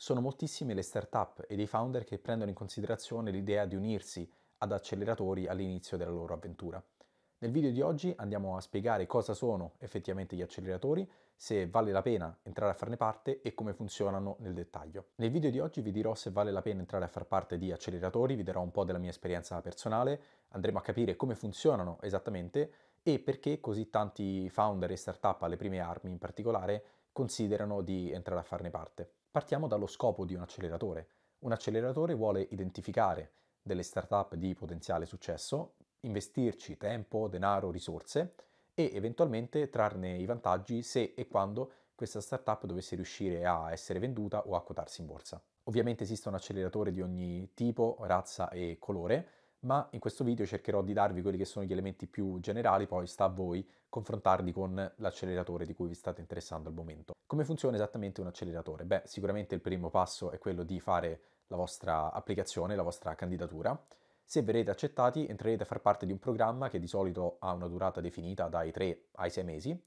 Sono moltissime le startup e dei founder che prendono in considerazione l'idea di unirsi ad acceleratori all'inizio della loro avventura. Nel video di oggi andiamo a spiegare cosa sono effettivamente gli acceleratori, se vale la pena entrare a farne parte e come funzionano nel dettaglio. Nel video di oggi vi dirò se vale la pena entrare a far parte di acceleratori, vi darò un po' della mia esperienza personale, andremo a capire come funzionano esattamente e perché così tanti founder e startup alle prime armi in particolare considerano di entrare a farne parte. Partiamo dallo scopo di un acceleratore. Un acceleratore vuole identificare delle startup di potenziale successo, investirci tempo, denaro, risorse e eventualmente trarne i vantaggi se e quando questa startup dovesse riuscire a essere venduta o a quotarsi in borsa. Ovviamente esiste un acceleratore di ogni tipo, razza e colore ma in questo video cercherò di darvi quelli che sono gli elementi più generali, poi sta a voi confrontarli con l'acceleratore di cui vi state interessando al momento. Come funziona esattamente un acceleratore? Beh, sicuramente il primo passo è quello di fare la vostra applicazione, la vostra candidatura. Se verrete accettati entrerete a far parte di un programma che di solito ha una durata definita dai 3 ai 6 mesi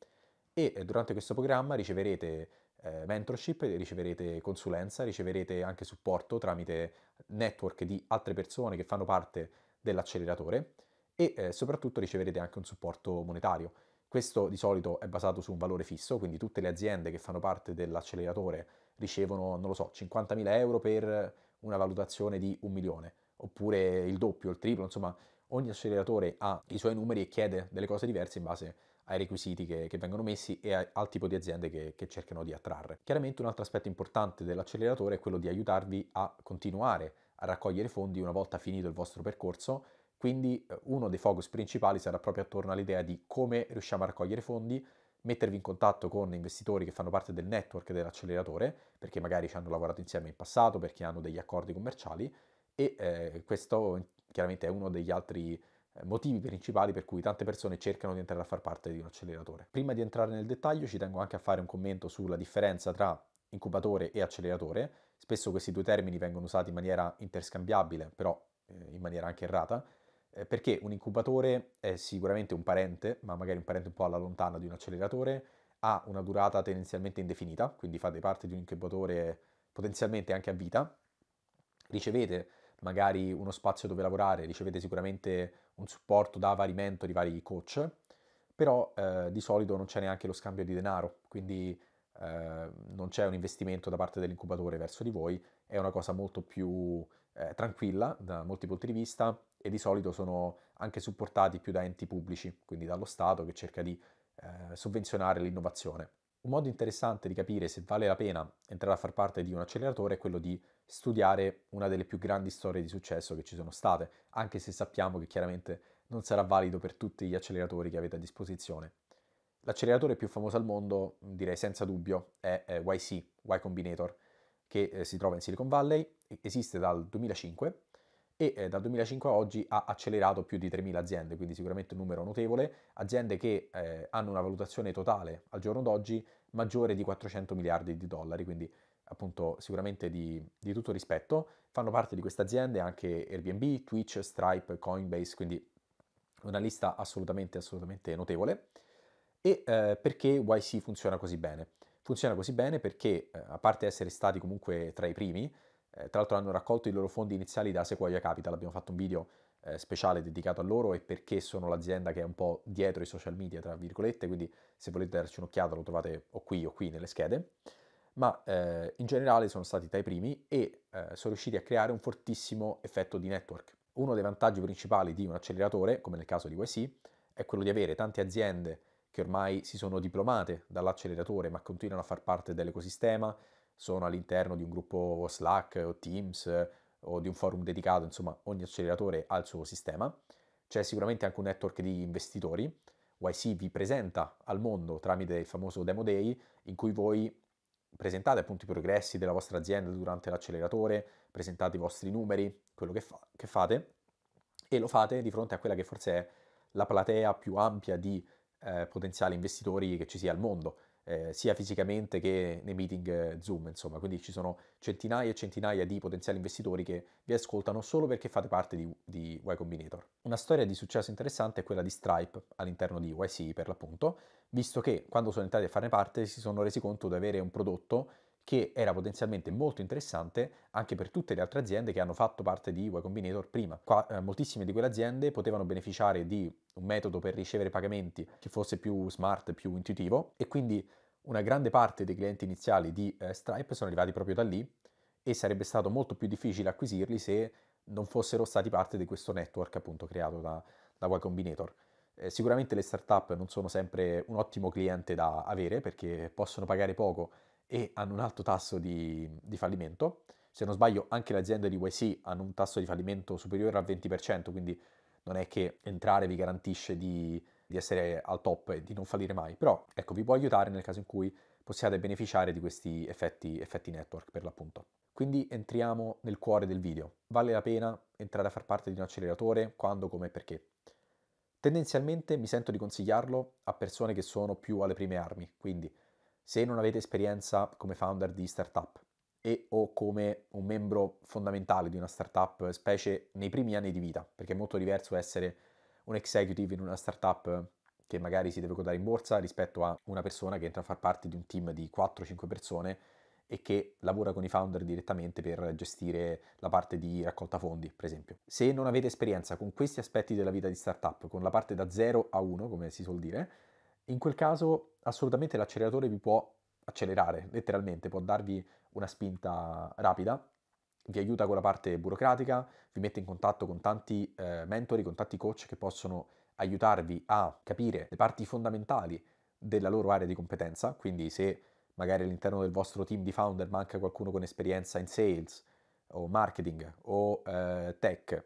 e eh, durante questo programma riceverete eh, mentorship, riceverete consulenza, riceverete anche supporto tramite network di altre persone che fanno parte dell'acceleratore e eh, soprattutto riceverete anche un supporto monetario. Questo di solito è basato su un valore fisso, quindi tutte le aziende che fanno parte dell'acceleratore ricevono, non lo so, 50.000 euro per una valutazione di un milione, oppure il doppio, il triplo, insomma ogni acceleratore ha i suoi numeri e chiede delle cose diverse in base a ai requisiti che, che vengono messi e a, al tipo di aziende che, che cercano di attrarre. Chiaramente un altro aspetto importante dell'acceleratore è quello di aiutarvi a continuare a raccogliere fondi una volta finito il vostro percorso quindi eh, uno dei focus principali sarà proprio attorno all'idea di come riusciamo a raccogliere fondi, mettervi in contatto con investitori che fanno parte del network dell'acceleratore, perché magari ci hanno lavorato insieme in passato, perché hanno degli accordi commerciali e eh, questo chiaramente è uno degli altri eh, motivi principali per cui tante persone cercano di entrare a far parte di un acceleratore. Prima di entrare nel dettaglio ci tengo anche a fare un commento sulla differenza tra incubatore e acceleratore. Spesso questi due termini vengono usati in maniera interscambiabile, però eh, in maniera anche errata, eh, perché un incubatore è sicuramente un parente, ma magari un parente un po' alla lontana di un acceleratore, ha una durata tendenzialmente indefinita, quindi fate parte di un incubatore potenzialmente anche a vita, ricevete magari uno spazio dove lavorare, ricevete sicuramente un supporto da vari mentori, vari coach, però eh, di solito non c'è neanche lo scambio di denaro, quindi eh, non c'è un investimento da parte dell'incubatore verso di voi, è una cosa molto più eh, tranquilla da molti punti di vista e di solito sono anche supportati più da enti pubblici, quindi dallo Stato che cerca di eh, sovvenzionare l'innovazione. Un modo interessante di capire se vale la pena entrare a far parte di un acceleratore è quello di studiare una delle più grandi storie di successo che ci sono state, anche se sappiamo che chiaramente non sarà valido per tutti gli acceleratori che avete a disposizione. L'acceleratore più famoso al mondo, direi senza dubbio, è eh, YC, Y Combinator, che eh, si trova in Silicon Valley, esiste dal 2005 e eh, dal 2005 a oggi ha accelerato più di 3.000 aziende, quindi sicuramente un numero notevole, aziende che eh, hanno una valutazione totale al giorno d'oggi maggiore di 400 miliardi di dollari, quindi appunto sicuramente di, di tutto rispetto. Fanno parte di queste aziende anche Airbnb, Twitch, Stripe, Coinbase, quindi una lista assolutamente, assolutamente notevole. E eh, perché YC funziona così bene? Funziona così bene perché, eh, a parte essere stati comunque tra i primi, eh, tra l'altro hanno raccolto i loro fondi iniziali da Sequoia Capital, abbiamo fatto un video eh, speciale dedicato a loro e perché sono l'azienda che è un po' dietro i social media, tra virgolette, quindi se volete darci un'occhiata lo trovate o qui o qui nelle schede. Ma eh, in generale sono stati tra i primi e eh, sono riusciti a creare un fortissimo effetto di network. Uno dei vantaggi principali di un acceleratore, come nel caso di YC, è quello di avere tante aziende che ormai si sono diplomate dall'acceleratore ma continuano a far parte dell'ecosistema, sono all'interno di un gruppo Slack o Teams eh, o di un forum dedicato, insomma ogni acceleratore ha il suo sistema. C'è sicuramente anche un network di investitori. YC vi presenta al mondo tramite il famoso Demo Day in cui voi presentate appunto i progressi della vostra azienda durante l'acceleratore, presentate i vostri numeri, quello che, fa- che fate e lo fate di fronte a quella che forse è la platea più ampia di eh, potenziali investitori che ci sia al mondo eh, sia fisicamente che nei meeting eh, Zoom, insomma, quindi ci sono centinaia e centinaia di potenziali investitori che vi ascoltano solo perché fate parte di, di Y Combinator. Una storia di successo interessante è quella di Stripe all'interno di YC per l'appunto, visto che quando sono entrati a farne parte si sono resi conto di avere un prodotto che era potenzialmente molto interessante anche per tutte le altre aziende che hanno fatto parte di Y Combinator prima. Qua, eh, moltissime di quelle aziende potevano beneficiare di un metodo per ricevere pagamenti che fosse più smart, più intuitivo e quindi una grande parte dei clienti iniziali di eh, Stripe sono arrivati proprio da lì e sarebbe stato molto più difficile acquisirli se non fossero stati parte di questo network appunto creato da, da Y Combinator. Eh, sicuramente le startup non sono sempre un ottimo cliente da avere perché possono pagare poco e hanno un alto tasso di, di fallimento. Se non sbaglio anche le aziende di YC hanno un tasso di fallimento superiore al 20%, quindi non è che entrare vi garantisce di di essere al top e di non fallire mai, però ecco, vi può aiutare nel caso in cui possiate beneficiare di questi effetti, effetti network per l'appunto. Quindi entriamo nel cuore del video. Vale la pena entrare a far parte di un acceleratore? Quando, come e perché? Tendenzialmente mi sento di consigliarlo a persone che sono più alle prime armi, quindi se non avete esperienza come founder di startup e o come un membro fondamentale di una startup, specie nei primi anni di vita, perché è molto diverso essere un executive in una startup che magari si deve quotare in borsa rispetto a una persona che entra a far parte di un team di 4-5 persone e che lavora con i founder direttamente per gestire la parte di raccolta fondi, per esempio. Se non avete esperienza con questi aspetti della vita di startup, con la parte da 0 a 1, come si suol dire, in quel caso assolutamente l'acceleratore vi può accelerare, letteralmente, può darvi una spinta rapida vi aiuta con la parte burocratica, vi mette in contatto con tanti eh, mentori, con tanti coach che possono aiutarvi a capire le parti fondamentali della loro area di competenza, quindi se magari all'interno del vostro team di founder manca qualcuno con esperienza in sales o marketing o eh, tech,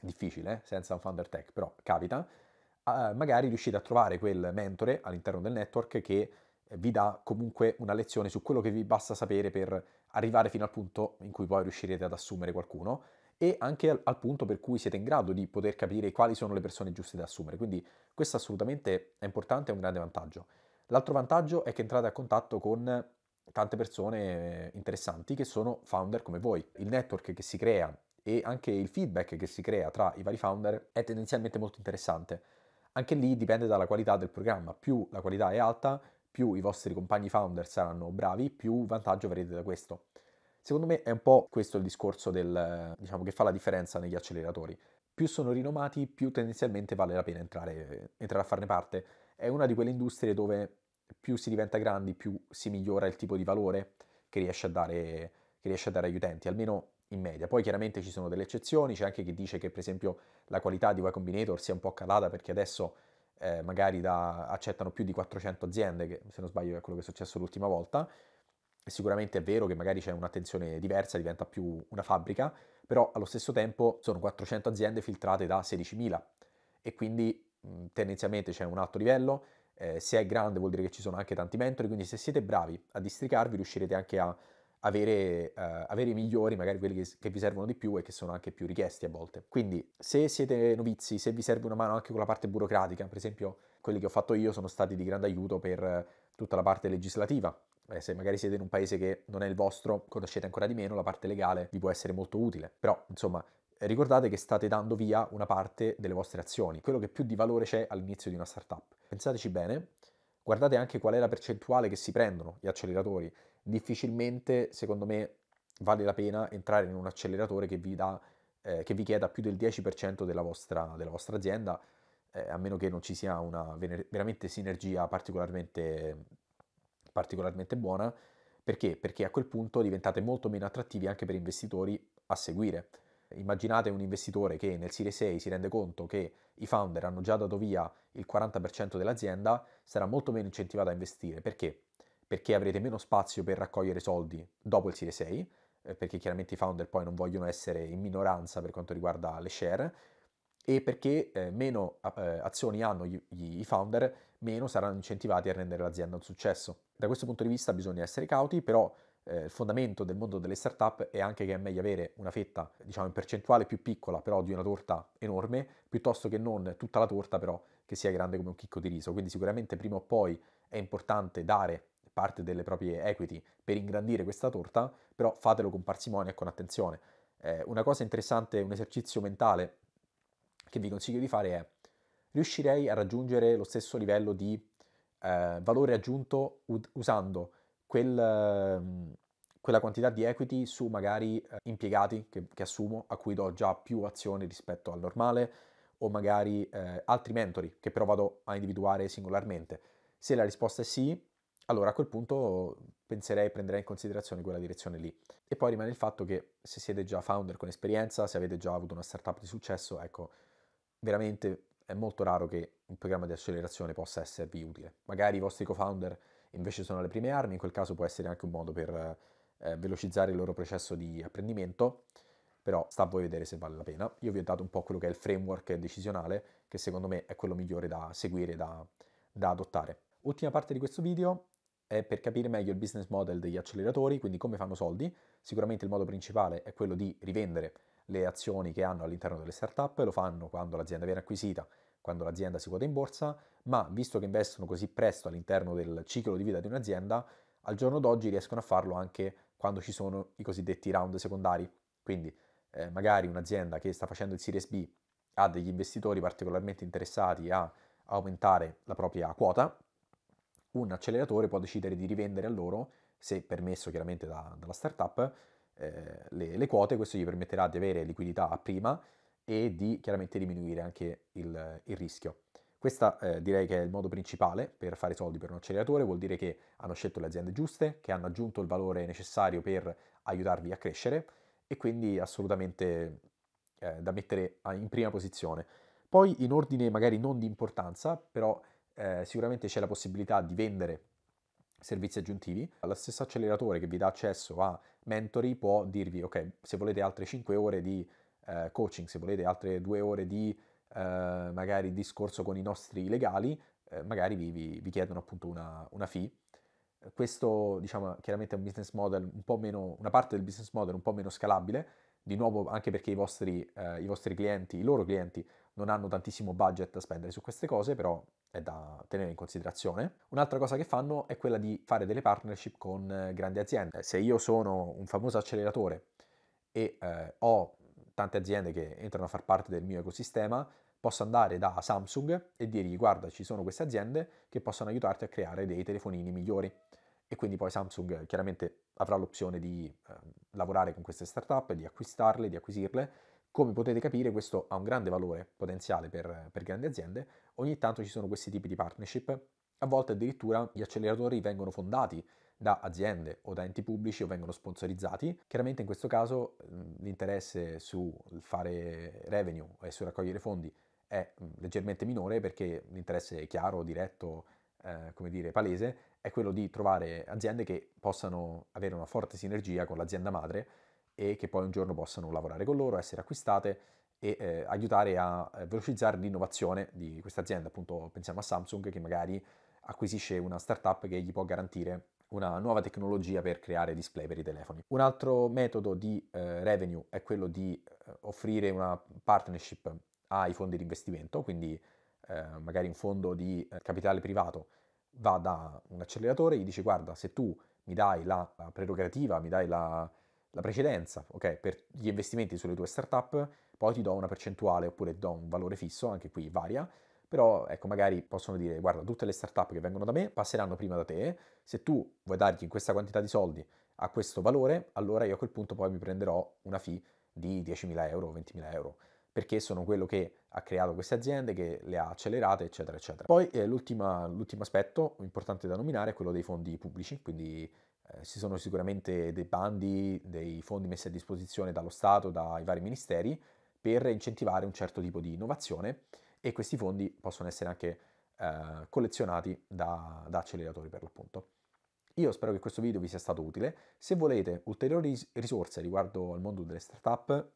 difficile eh? senza un founder tech, però capita, eh, magari riuscite a trovare quel mentore all'interno del network che vi dà comunque una lezione su quello che vi basta sapere per arrivare fino al punto in cui poi riuscirete ad assumere qualcuno e anche al, al, punto per cui siete in grado di poter capire quali sono le persone giuste da assumere. Quindi questo assolutamente è importante, è un grande vantaggio. L'altro vantaggio è che entrate a contatto con tante persone eh, interessanti che sono founder come voi. Il network che si crea e anche il feedback che si crea tra i vari founder è tendenzialmente molto interessante. Anche lì dipende dalla qualità del programma, più la qualità è alta, più i vostri compagni founder saranno bravi, più vantaggio avrete da questo. Secondo me è un po' questo il discorso del, diciamo, che fa la differenza negli acceleratori. Più sono rinomati, più tendenzialmente vale la pena entrare, entrare a farne parte. È una di quelle industrie dove più si diventa grandi, più si migliora il tipo di valore che riesce a dare, riesce a dare agli utenti, almeno in media. Poi chiaramente ci sono delle eccezioni, c'è anche chi dice che per esempio la qualità di Y Combinator sia un po' calata perché adesso eh, magari da, accettano più di 400 aziende, che se non sbaglio è quello che è successo l'ultima volta. E sicuramente è vero che magari c'è un'attenzione diversa, diventa più una fabbrica, però allo stesso tempo sono 400 aziende filtrate da 16.000 e quindi mh, tendenzialmente c'è un alto livello, eh, se è grande vuol dire che ci sono anche tanti mentori, quindi se siete bravi a districarvi riuscirete anche a avere, uh, avere i migliori, magari quelli che, che, vi servono di più e che sono anche più richiesti a volte. Quindi se siete novizi, se vi serve una mano anche con la parte burocratica, per esempio quelli che ho fatto io sono stati di grande aiuto per tutta la parte legislativa. Eh, se magari siete in un paese che non è il vostro, conoscete ancora di meno, la parte legale vi può essere molto utile. Però, insomma, ricordate che state dando via una parte delle vostre azioni, quello che più di valore c'è all'inizio di una startup. Pensateci bene, guardate anche qual è la percentuale che si prendono gli acceleratori, difficilmente, secondo me, vale la pena entrare in un acceleratore che vi, dà, eh, che vi chieda più del 10% della vostra, della vostra azienda, eh, a meno che non ci sia una vener- veramente sinergia particolarmente, particolarmente buona. Perché? Perché a quel punto diventate molto meno attrattivi anche per investitori a seguire. Immaginate un investitore che nel Serie 6 si rende conto che i founder hanno già dato via il 40% dell'azienda, sarà molto meno incentivato a investire. Perché? perché avrete meno spazio per raccogliere soldi dopo il Serie 6, eh, perché chiaramente i founder poi non vogliono essere in minoranza per quanto riguarda le share, e perché eh, meno eh, azioni hanno i founder, meno saranno incentivati a rendere l'azienda un successo. Da questo punto di vista bisogna essere cauti, però il fondamento del mondo delle startup è anche che è meglio avere una fetta, diciamo in percentuale più piccola, però di una torta enorme, piuttosto che non tutta la torta, però che sia grande come un chicco di riso. Quindi sicuramente prima o poi è importante dare parte delle proprie equity per ingrandire questa torta, però fatelo con parsimonia e con attenzione. Eh, una cosa interessante, un esercizio mentale che vi consiglio di fare è riuscirei a raggiungere lo stesso livello di eh, valore aggiunto ud- usando quel, eh, quella quantità di equity su magari eh, impiegati che, che, assumo, a cui do già più azioni rispetto al normale, o magari eh, altri mentori che però vado a individuare singolarmente. Se la risposta è sì, allora a quel punto penserei, prenderei in considerazione quella direzione lì. E poi rimane il fatto che se siete già founder con esperienza, se avete già avuto una startup di successo, ecco, veramente è molto raro che un programma di accelerazione possa esservi utile. Magari i vostri co-founder invece sono alle prime armi, in quel caso può essere anche un modo per eh, velocizzare il loro processo di apprendimento, però sta a voi vedere se vale la pena. Io vi ho dato un po' quello che è il framework decisionale, che secondo me è quello migliore da seguire, da, da adottare. Ultima parte di questo video, è per capire meglio il business model degli acceleratori, quindi come fanno soldi. Sicuramente il modo principale è quello di rivendere le azioni che hanno all'interno delle startup, lo fanno quando l'azienda viene acquisita, quando l'azienda si quota in borsa, ma visto che investono così presto all'interno del ciclo di vita di un'azienda, al giorno d'oggi riescono a farlo anche quando ci sono i cosiddetti round secondari. Quindi eh, magari un'azienda che sta facendo il Series B ha degli investitori particolarmente interessati a aumentare la propria quota un acceleratore può decidere di rivendere a loro, se permesso chiaramente da, dalla startup, eh, le, le, quote, questo gli permetterà di avere liquidità a prima e di chiaramente diminuire anche il, il rischio. Questo eh, direi che è il modo principale per fare soldi per un acceleratore, vuol dire che hanno scelto le aziende giuste, che hanno aggiunto il valore necessario per aiutarvi a crescere e quindi assolutamente eh, da mettere in prima posizione. Poi in ordine magari non di importanza, però eh, sicuramente c'è la possibilità di vendere servizi aggiuntivi. Lo stesso acceleratore che vi dà accesso a mentori può dirvi, ok, se volete altre 5 ore di eh, coaching, se volete altre 2 ore di eh, magari discorso con i nostri legali, eh, magari vi, vi, vi, chiedono appunto una, una fee. Questo, diciamo, chiaramente è un business model un po' meno, una parte del business model un po' meno scalabile, di nuovo anche perché i vostri, eh, i vostri clienti, i loro clienti, non hanno tantissimo budget da spendere su queste cose, però è da tenere in considerazione. Un'altra cosa che fanno è quella di fare delle partnership con eh, grandi aziende. Se io sono un famoso acceleratore e eh, ho tante aziende che entrano a far parte del mio ecosistema, posso andare da Samsung e dirgli guarda ci sono queste aziende che possono aiutarti a creare dei telefonini migliori e quindi poi Samsung eh, chiaramente avrà l'opzione di eh, lavorare con queste startup, di acquistarle, di acquisirle. Come potete capire questo ha un grande valore potenziale per, per grandi aziende, ogni tanto ci sono questi tipi di partnership, a volte addirittura gli acceleratori vengono fondati da aziende o da enti pubblici o vengono sponsorizzati. Chiaramente in questo caso ehm, l'interesse sul fare revenue e su raccogliere fondi è leggermente minore perché l'interesse è chiaro, diretto eh, come dire, palese, è quello di trovare aziende che possano avere una forte sinergia con l'azienda madre e che poi un giorno possano lavorare con loro, essere acquistate e eh, aiutare a eh, velocizzare l'innovazione di questa azienda. Appunto pensiamo a Samsung che magari acquisisce una startup che gli può garantire una nuova tecnologia per creare display per i telefoni. Un altro metodo di eh, revenue è quello di eh, offrire una partnership ai fondi di investimento, quindi eh, magari un fondo di eh, capitale privato va da un acceleratore e gli dice guarda se tu mi dai la, prerogativa, mi dai la, la precedenza okay, per gli investimenti sulle tue startup, poi ti do una percentuale oppure do un valore fisso, anche qui varia, però ecco magari possono dire guarda tutte le startup che vengono da me passeranno prima da te, se tu vuoi dargli questa quantità di soldi a questo valore, allora io a quel punto poi mi prenderò una fee di 10.000 euro, 20.000 euro perché sono quello che ha creato queste aziende, che le ha accelerate, eccetera, eccetera. Poi eh, l'ultimo aspetto importante da nominare è quello dei fondi pubblici, quindi eh, ci sono sicuramente dei bandi, dei fondi messi a disposizione dallo Stato, dai vari ministeri, per incentivare un certo tipo di innovazione e questi fondi possono essere anche eh, collezionati da, da acceleratori per l'appunto. Io spero che questo video vi sia stato utile, se volete ulteriori risorse riguardo al mondo delle startup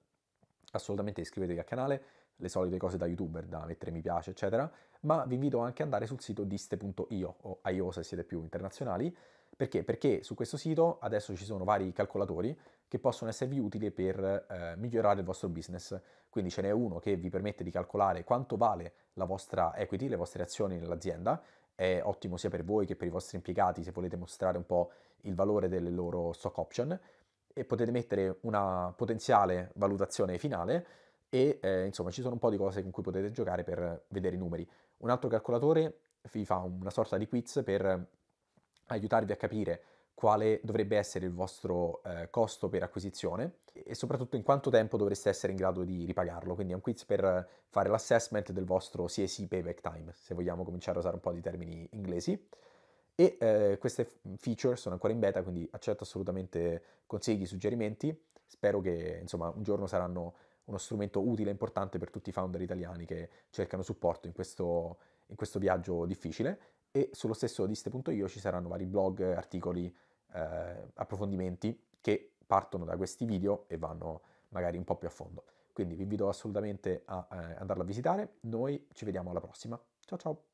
assolutamente iscrivetevi al canale, le solite cose da youtuber, da mettere mi piace, eccetera, ma vi invito anche ad andare sul sito diste.io o IO se siete più internazionali, perché? Perché su questo sito adesso ci sono vari calcolatori che possono esservi utili per eh, migliorare il vostro business. Quindi ce n'è uno che vi permette di calcolare quanto vale la vostra equity, le vostre azioni nell'azienda, è ottimo sia per voi che per i vostri impiegati se volete mostrare un po' il valore delle loro stock option e potete mettere una potenziale valutazione finale e eh, insomma ci sono un po' di cose con cui potete giocare per vedere i numeri. Un altro calcolatore vi fa una sorta di quiz per aiutarvi a capire quale dovrebbe essere il vostro eh, costo per acquisizione e soprattutto in quanto tempo dovreste essere in grado di ripagarlo. Quindi è un quiz per fare l'assessment del vostro CSI payback time, se vogliamo cominciare a usare un po' di termini inglesi. E eh, queste feature sono ancora in beta, quindi accetto assolutamente consigli, suggerimenti. Spero che insomma, un giorno saranno uno strumento utile e importante per tutti i founder italiani che cercano supporto in questo, in questo viaggio difficile. E sullo stesso diste.io ci saranno vari blog, articoli, eh, approfondimenti che partono da questi video e vanno magari un po' più a fondo. Quindi vi invito assolutamente a eh, andarlo a visitare. Noi ci vediamo alla prossima. Ciao ciao!